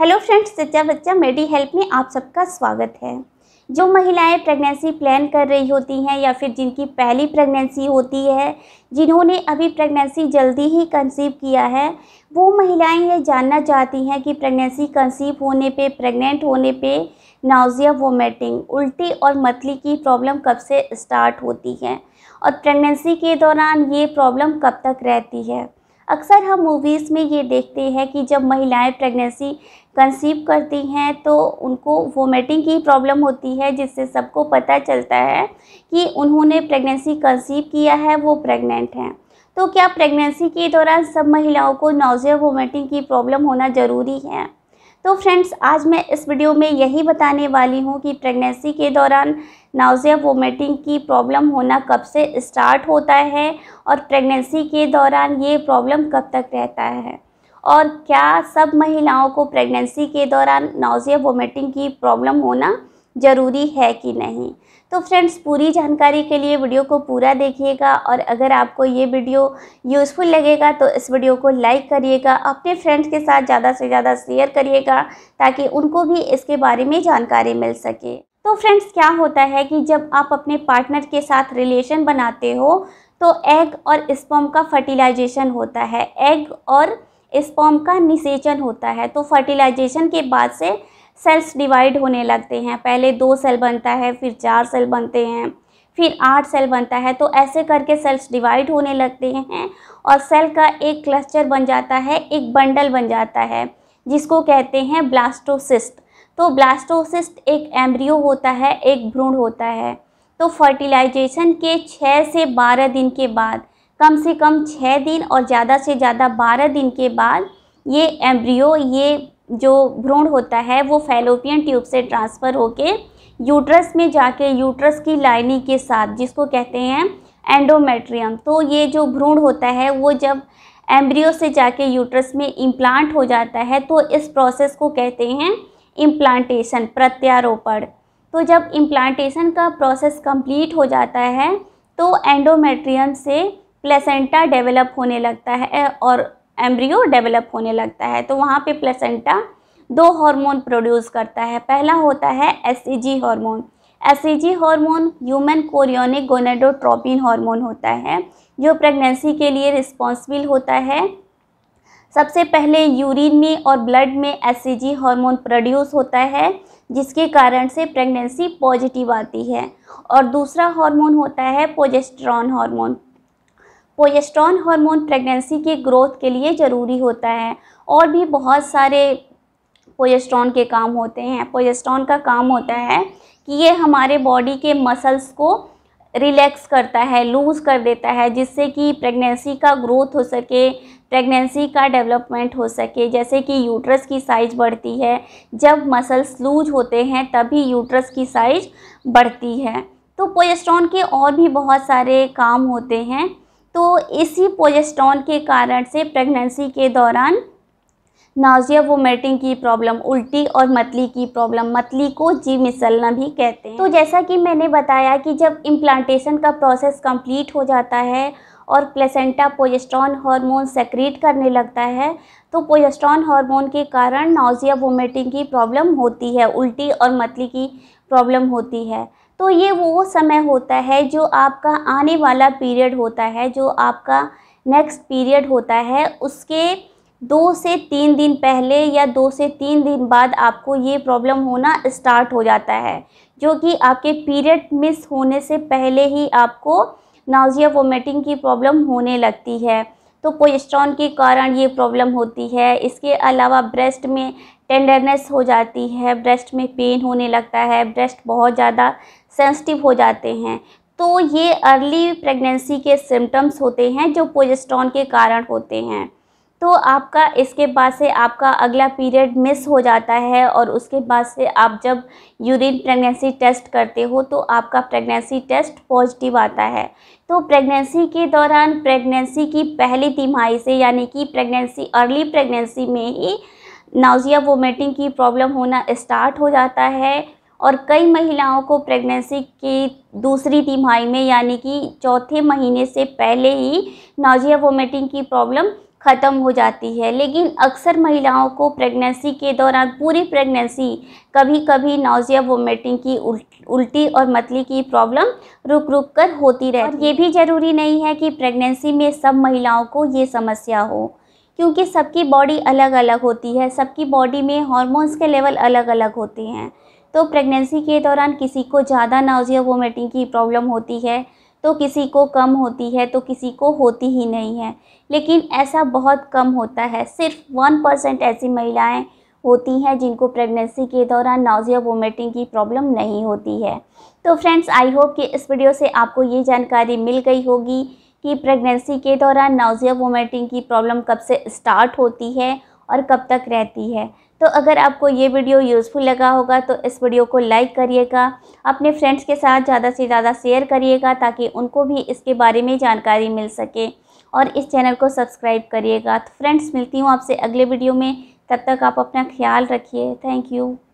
hello friends सच्चा बच्चा मेडी help में आप सबका स्वागत है जो महिलाएं प्रेगनेंसी प्लान कर रही होती हैं या फिर जिनकी पहली प्रेगनेंसी होती है जिन्होंने अभी प्रेगनेंसी जल्दी ही कंसीव किया है वो महिलाएं ये जानना चाहती हैं कि प्रेगनेंसी कंसीव होने पे प्रेग्नेंट होने पे नाउजिया वोमेटिंग उल्टी और मतली की प्रॉब्लम कब से स्टार्ट होती है और प्रेगनेंसी के दौरान ये प्रॉब्लम कब तक रहती है अक्सर हम मूवीज़ में ये देखते हैं कि जब महिलाएं प्रेगनेंसी कंसीव करती हैं तो उनको वोमिटिंग की प्रॉब्लम होती है जिससे सबको पता चलता है कि उन्होंने प्रेगनेंसी कंसीव किया है वो प्रेग्नेंट हैं तो क्या प्रेगनेंसी के दौरान सब महिलाओं को नोज़िया वोमिटिंग की प्रॉब्लम होना ज़रूरी है तो फ्रेंड्स आज मैं इस वीडियो में यही बताने वाली हूँ कि प्रेगनेंसी के दौरान नाउजिया वोमिटिंग की प्रॉब्लम होना कब से स्टार्ट होता है और प्रेगनेंसी के दौरान ये प्रॉब्लम कब तक रहता है और क्या सब महिलाओं को प्रेगनेंसी के दौरान नाउजिया वोमिटिंग की प्रॉब्लम होना ज़रूरी है कि नहीं तो फ्रेंड्स पूरी जानकारी के लिए वीडियो को पूरा देखिएगा और अगर आपको ये वीडियो यूज़फुल लगेगा तो इस वीडियो को लाइक करिएगा अपने फ्रेंड्स के साथ ज़्यादा से ज़्यादा शेयर करिएगा ताकि उनको भी इसके बारे में जानकारी मिल सके तो फ्रेंड्स क्या होता है कि जब आप अपने पार्टनर के साथ रिलेशन बनाते हो तो एग और स्पम का फर्टिलाइजेशन होता है एग और स्पम का निषेचन होता है तो फर्टिलाइजेशन के बाद से सेल्स डिवाइड होने लगते हैं पहले दो सेल बनता है फिर चार सेल बनते हैं फिर आठ सेल बनता है तो ऐसे करके सेल्स डिवाइड होने लगते हैं और सेल का एक क्लस्टर बन जाता है एक बंडल बन जाता है जिसको कहते हैं ब्लास्टोसिस्ट तो ब्लास्टोसिस्ट एक एम्ब्रियो होता है एक भ्रूण होता है तो फर्टिलाइजेशन के छः से बारह दिन के बाद कम से कम छः दिन और ज़्यादा से ज़्यादा बारह दिन के बाद ये एम्ब्रियो ये जो भ्रूण होता है वो फैलोपियन ट्यूब से ट्रांसफ़र होके यूट्रस में जाके यूट्रस की लाइनी के साथ जिसको कहते हैं एंडोमेट्रियम तो ये जो भ्रूण होता है वो जब एम्ब्रियो से जाके यूट्रस में इम्प्लांट हो जाता है तो इस प्रोसेस को कहते हैं इम्प्लांटेशन प्रत्यारोपण तो जब इम्प्लांटेशन का प्रोसेस कंप्लीट हो जाता है तो एंडोमेट्रियम से प्लेसेंटा डेवलप होने लगता है और एम्ब्रियो डेवलप होने लगता है तो वहाँ पे प्लेसेंटा दो हार्मोन प्रोड्यूस करता है पहला होता है S hormone S hormone human chorionic gonadotropin hormone होता है जो प्रेगनेंसी के लिए रिस्पॉन्सिबल होता है सबसे पहले यूरिन में और ब्लड में एस हार्मोन प्रोड्यूस होता है जिसके कारण से प्रेगनेंसी पॉजिटिव आती है और दूसरा हार्मोन होता है progesterone hormone progesterone hormone pregnancy के ग्रोथ के लिए ज़रूरी होता है और भी बहुत सारे पोजेस्ट्रॉन के काम होते हैं पोजेस्ट्रॉन का काम होता है कि ये हमारे बॉडी के मसल्स को रिलैक्स करता है लूज़ कर देता है जिससे कि प्रेगनेंसी का ग्रोथ हो सके प्रेगनेंसी का डेवलपमेंट हो सके जैसे कि यूट्रस की साइज बढ़ती है जब मसल्स लूज होते हैं तभी यूट्रस की साइज बढ़ती है तो पोजेस्ट्रॉन के और भी बहुत सारे काम होते हैं तो इसी पोजेस्टॉन के कारण से प्रेगनेंसी के दौरान नाजिया वोमेटिंग की प्रॉब्लम उल्टी और मतली की प्रॉब्लम मतली को जी मिसलना भी कहते हैं तो जैसा कि मैंने बताया कि जब इम्प्लांटेशन का प्रोसेस कंप्लीट हो जाता है और प्लेसेंटा पोजेस्ट्रॉन हार्मोन सेक्रेट करने लगता है तो पोजेस्ट्रॉन हार्मोन के कारण नाजिया वोमेटिंग की प्रॉब्लम होती है उल्टी और मतली की प्रॉब्लम होती है तो ये वो समय होता है जो आपका आने वाला पीरियड होता है जो आपका नेक्स्ट पीरियड होता है उसके दो से तीन दिन पहले या दो से तीन दिन बाद आपको ये प्रॉब्लम होना स्टार्ट हो जाता है जो कि आपके पीरियड मिस होने से पहले ही आपको नाजिया वोमेटिंग की प्रॉब्लम होने लगती है तो कोलेस्ट्रॉन के कारण ये प्रॉब्लम होती है इसके अलावा ब्रेस्ट में टेंडरनेस हो जाती है ब्रेस्ट में पेन होने लगता है ब्रेस्ट बहुत ज़्यादा सेंसिटिव हो जाते हैं तो ये अर्ली प्रेगनेंसी के सिम्टम्स होते हैं जो कोलेस्ट्रॉन के कारण होते हैं तो आपका इसके बाद से आपका अगला पीरियड मिस हो जाता है और उसके बाद से आप जब यूरिन प्रेगनेंसी टेस्ट करते हो तो आपका प्रेगनेंसी टेस्ट पॉजिटिव आता है तो प्रेगनेंसी के दौरान प्रेगनेंसी की पहली तिमाही से यानी कि प्रेगनेंसी अर्ली प्रेगनेंसी में ही नाउजिया वोमिटिंग की प्रॉब्लम होना स्टार्ट हो जाता है और कई महिलाओं को प्रेगनेंसी की दूसरी तिमाही में यानी कि चौथे महीने से पहले ही नाउजिया वोमिटिंग की प्रॉब्लम ख़त्म हो जाती है लेकिन अक्सर महिलाओं को प्रेगनेंसी के दौरान पूरी प्रेगनेंसी कभी कभी नोज़िया वोमिटिंग की उल्टी और मतली की प्रॉब्लम रुक रुक कर होती रहती है हाँ ये भी ज़रूरी नहीं है कि प्रेगनेंसी में सब महिलाओं को ये समस्या हो क्योंकि सबकी बॉडी अलग अलग होती है सबकी बॉडी में हॉर्मोन्स के लेवल अलग अलग होते हैं तो प्रेगनेंसी के दौरान किसी को ज़्यादा नाजिया वोमिटिंग की प्रॉब्लम होती है तो किसी को कम होती है तो किसी को होती ही नहीं है लेकिन ऐसा बहुत कम होता है सिर्फ वन परसेंट ऐसी महिलाएं होती हैं जिनको प्रेगनेंसी के दौरान नाउजिया वोमिटिंग की प्रॉब्लम नहीं होती है तो फ्रेंड्स आई होप कि इस वीडियो से आपको ये जानकारी मिल गई होगी कि प्रेगनेंसी के दौरान नाउजिया वोमिटिंग की प्रॉब्लम कब से स्टार्ट होती है और कब तक रहती है तो अगर आपको ये वीडियो यूज़फुल लगा होगा तो इस वीडियो को लाइक करिएगा अपने फ्रेंड्स के साथ ज़्यादा से ज़्यादा शेयर करिएगा ताकि उनको भी इसके बारे में जानकारी मिल सके और इस चैनल को सब्सक्राइब करिएगा तो फ्रेंड्स मिलती हूँ आपसे अगले वीडियो में तब तक आप अपना ख्याल रखिए थैंक यू